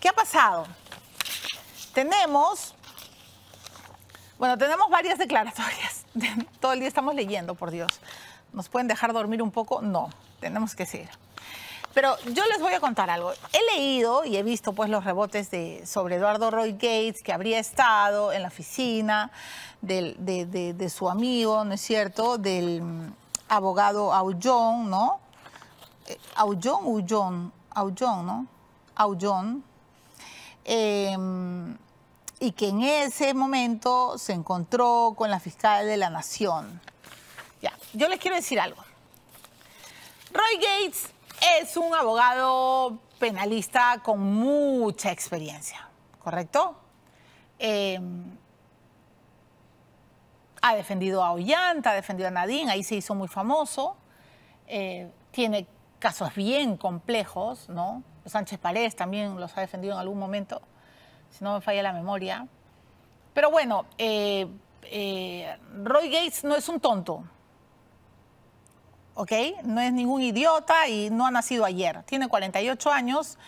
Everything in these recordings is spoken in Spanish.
¿Qué ha pasado? Tenemos, bueno, tenemos varias declaratorias. Todo el día estamos leyendo, por Dios. ¿Nos pueden dejar dormir un poco? No, tenemos que seguir. Pero yo les voy a contar algo. He leído y he visto pues los rebotes de, sobre Eduardo Roy Gates, que habría estado en la oficina de, su amigo, ¿no es cierto?, del mm, abogado Aullón, ¿no? Aullón, Aullón, Aullón, ¿no? Aullón, Em, y que en ese momento se encontró con la fiscal de la Nación. Ya, yo les quiero decir algo. Roy Gates es un abogado penalista con mucha experiencia, ¿correcto? Em, ha defendido a Ollanta, ha defendido a Nadine, ahí se hizo muy famoso. Eh, tiene casos bien complejos, ¿no? Sánchez Parés también los ha defendido en algún momento, si no me falla la memoria. Pero bueno, eh, eh, Roy Gates no es un tonto, ¿ok? No es ningún idiota y no ha nacido ayer. Tiene 48 años,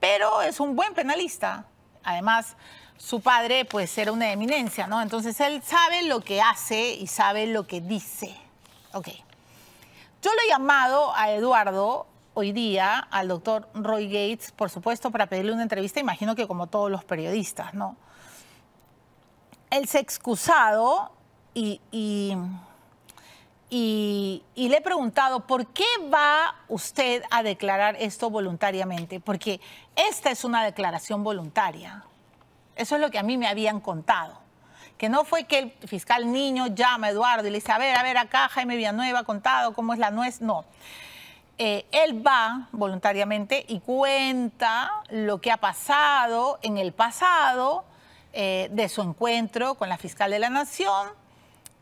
pero es un buen penalista. Además, su padre pues era una eminencia, ¿no? Entonces él sabe lo que hace y sabe lo que dice. Ok. Yo le he llamado a Eduardo hoy día al doctor Roy Gates, por supuesto, para pedirle una entrevista, imagino que como todos los periodistas, ¿no? Él se ha excusado y, y, le he preguntado, ¿por qué va usted a declarar esto voluntariamente? Porque esta es una declaración voluntaria. Eso es lo que a mí me habían contado que no fue que el fiscal niño llama a Eduardo y le dice, a ver, a ver, acá Jaime Villanueva ha contado cómo es la nuez, no. Eh, él va voluntariamente y cuenta lo que ha pasado en el pasado eh, de su encuentro con la fiscal de la Nación,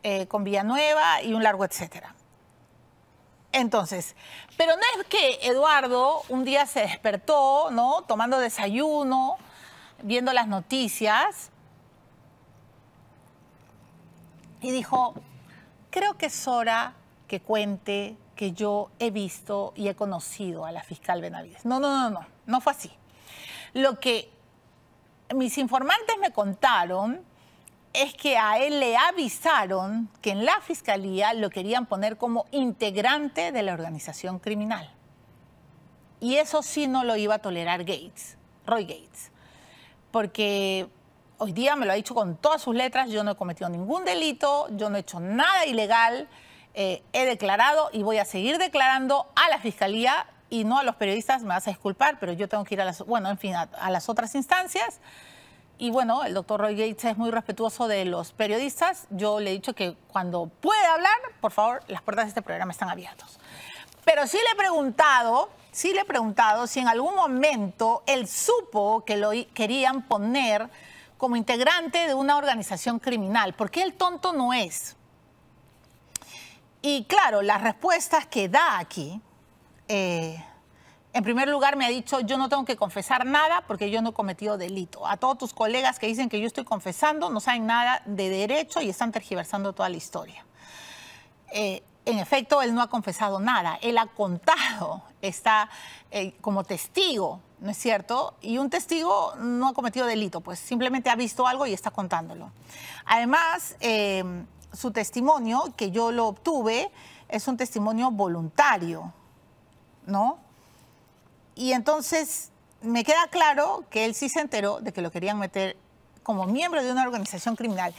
eh, con Villanueva y un largo etcétera. Entonces, pero no es que Eduardo un día se despertó, ¿no? Tomando desayuno, viendo las noticias y dijo, creo que es hora que cuente que yo he visto y he conocido a la fiscal Benavides. No, no, no, no, no fue así. Lo que mis informantes me contaron es que a él le avisaron que en la fiscalía lo querían poner como integrante de la organización criminal. Y eso sí no lo iba a tolerar Gates, Roy Gates, porque hoy día me lo ha dicho con todas sus letras, yo no he cometido ningún delito, yo no he hecho nada ilegal eh, he declarado y voy a seguir declarando a la Fiscalía y no a los periodistas, me vas a disculpar, pero yo tengo que ir a las, bueno, en fin, a, las otras instancias. Y bueno, el doctor Roy Gates es muy respetuoso de los periodistas. Yo le he dicho que cuando pueda hablar, por favor, las puertas de este programa están abiertas. Pero sí le he preguntado, sí le he preguntado si en algún momento él supo que lo querían poner como integrante de una organización criminal, porque el tonto no es. Y claro, las respuestas que da aquí, eh, en primer lugar me ha dicho, yo no tengo que confesar nada porque yo no he cometido delito. A todos tus colegas que dicen que yo estoy confesando no saben nada de derecho y están tergiversando toda la historia. Eh, en efecto, él no ha confesado nada, él ha contado, está eh, como testigo, ¿no es cierto? Y un testigo no ha cometido delito, pues simplemente ha visto algo y está contándolo. Además, su testimonio, que yo lo obtuve, es un testimonio voluntario, ¿no? Y entonces me queda claro que él sí se enteró de que lo querían meter como miembro de una organización criminal.